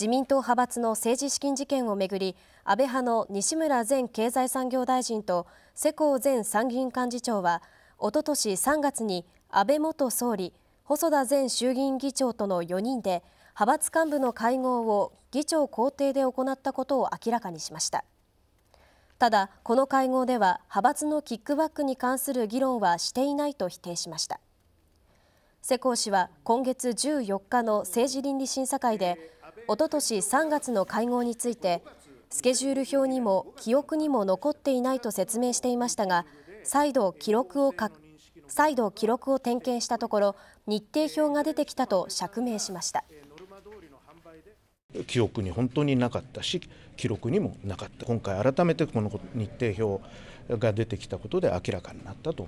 自民党派閥の政治資金事件をめぐり安倍派の西村前経済産業大臣と世耕前参議院幹事長はおととし3月に安倍元総理細田前衆議院議長との4人で派閥幹部の会合を議長公邸で行ったことを明らかにしましたただこの会合では派閥のキックバックに関する議論はしていないと否定しました世耕氏は今月14日の政治倫理審査会でおととし3月の会合についてスケジュール表にも記憶にも残っていないと説明していましたが再度記録を再度記録を点検したところ日程表が出てきたと釈明しました記憶に本当になかったし記録にもなかった今回改めてこの日程表が出てきたことで明らかになったと。